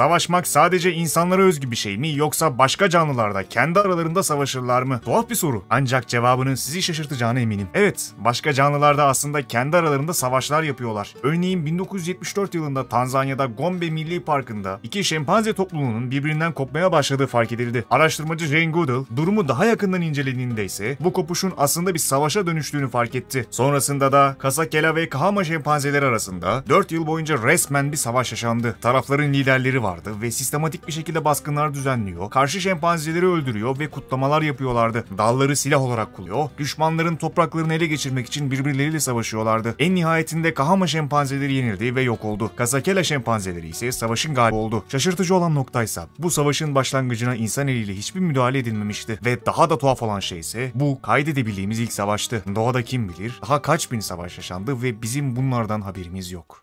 Savaşmak sadece insanlara özgü bir şey mi yoksa başka canlılarda kendi aralarında savaşırlar mı? Tuhaf bir soru. Ancak cevabının sizi şaşırtacağına eminim. Evet, başka canlılarda aslında kendi aralarında savaşlar yapıyorlar. Örneğin 1974 yılında Tanzanya'da Gombe Milli Parkı'nda iki şempanze topluluğunun birbirinden kopmaya başladığı fark edildi. Araştırmacı Jane Goodall durumu daha yakından incelediğinde ise bu kopuşun aslında bir savaşa dönüştüğünü fark etti. Sonrasında da Kasakela ve Kahama şempanzeleri arasında 4 yıl boyunca resmen bir savaş yaşandı. Tarafların liderleri var yapıyorlardı ve sistematik bir şekilde baskınlar düzenliyor, karşı şempanzeleri öldürüyor ve kutlamalar yapıyorlardı. Dalları silah olarak kullanıyor, düşmanların topraklarını ele geçirmek için birbirleriyle savaşıyorlardı. En nihayetinde Kahama şempanzeleri yenildi ve yok oldu. Kazakela şempanzeleri ise savaşın galibi oldu. Şaşırtıcı olan noktaysa bu savaşın başlangıcına insan eliyle hiçbir müdahale edilmemişti ve daha da tuhaf olan şey ise bu kaydedebildiğimiz ilk savaştı. Doğada kim bilir daha kaç bin savaş yaşandı ve bizim bunlardan haberimiz yok.